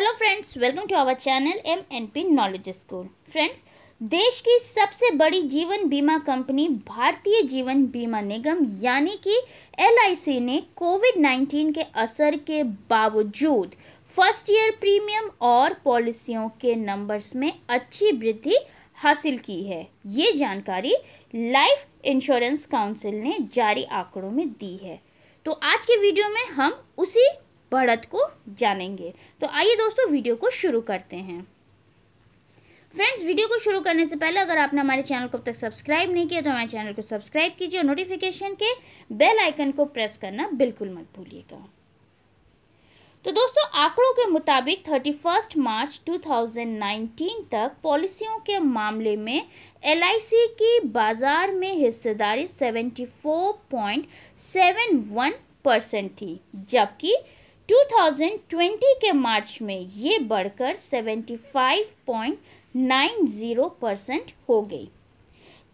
hello friends welcome to our channel M N P knowledge school friends देश की सबसे बड़ी जीवन बीमा कंपनी भारतीय जीवन बीमा निगम यानी कि एल ने कोविड नाइन्टीन के असर के बावजूद फर्स्ट ईयर प्रीमियम और पॉलिसियों के नंबर्स में अच्छी वृद्धि हासिल की है ये जानकारी लाइफ इंश्योरेंस काउंसिल ने जारी आंकड़ों में दी है तो आज के वीडियो में हम उसी बढ़त को जानेंगे तो आइए दोस्तों वीडियो को शुरू करते हैं फ्रेंड्स वीडियो को शुरू करने से पहले अगर आपने हमारे चैनल को अब तक सब्सक्राइब नहीं किया तो हमारे चैनल को सब्सक्राइब कीजिए और नोटिफिकेशन के बेल आइकन को प्रेस करना बिल्कुल मत भूलिएगा तो दोस्तों आंकड़ों के मुताबिक 31 मार्च 2019 तक पॉलिसियों के मामले में एल की बाजार में हिस्सेदारी सेवेंटी परसेंट थी जबकि 2020 के मार्च में ये बढ़कर 75.90 परसेंट हो गई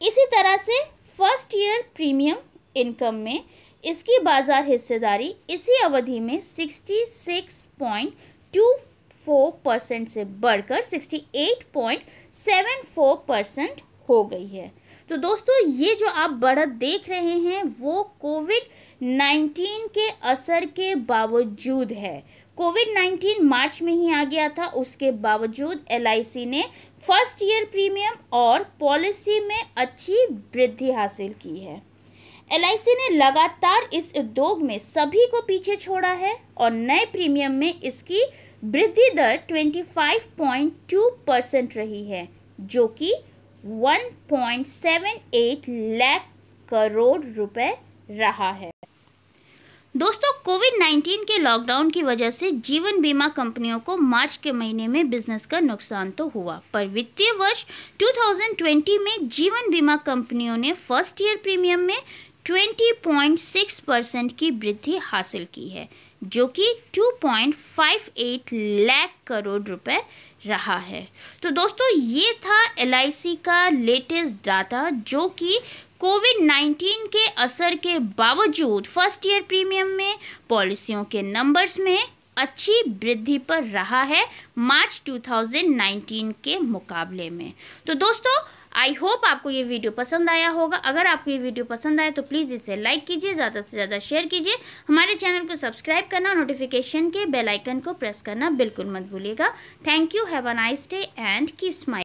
इसी तरह से फर्स्ट ईयर प्रीमियम इनकम में इसकी बाजार हिस्सेदारी इसी अवधि में 66.24 परसेंट से बढ़कर 68.74 परसेंट हो गई है तो दोस्तों ये जो आप बढ़त देख रहे हैं वो कोविड नाइन्टीन के असर के बावजूद है कोविड नाइन्टीन मार्च में ही आ गया था उसके बावजूद एल ने फर्स्ट ईयर प्रीमियम और पॉलिसी में अच्छी वृद्धि हासिल की है एल ने लगातार इस उद्योग में सभी को पीछे छोड़ा है और नए प्रीमियम में इसकी वृद्धि दर 25.2 परसेंट रही है जो कि 1.78 लाख करोड़ रुपए रहा है दोस्तों कोविड 19 के लॉकडाउन की वजह से जीवन बीमा कंपनियों को मार्च के महीने में बिजनेस का नुकसान तो हुआ पर वित्तीय वर्ष 2020 में जीवन बीमा कंपनियों ने फर्स्ट ईयर प्रीमियम में 20.6 परसेंट की वृद्धि हासिल की है जो कि 2.58 लाख करोड़ रुपए रहा है तो दोस्तों ये था एल का लेटेस्ट डाटा जो कि कोविड 19 के असर के बावजूद फर्स्ट ईयर प्रीमियम में पॉलिसियों के नंबर्स में अच्छी वृद्धि पर रहा है मार्च 2019 के मुकाबले में तो दोस्तों आई होप आपको ये वीडियो पसंद आया होगा अगर आपको ये वीडियो पसंद आया तो प्लीज़ इसे लाइक कीजिए ज़्यादा से ज़्यादा शेयर कीजिए हमारे चैनल को सब्सक्राइब करना नोटिफिकेशन के बेल आइकन को प्रेस करना बिल्कुल मत भूलिएगा thank you have a nice day and keep smile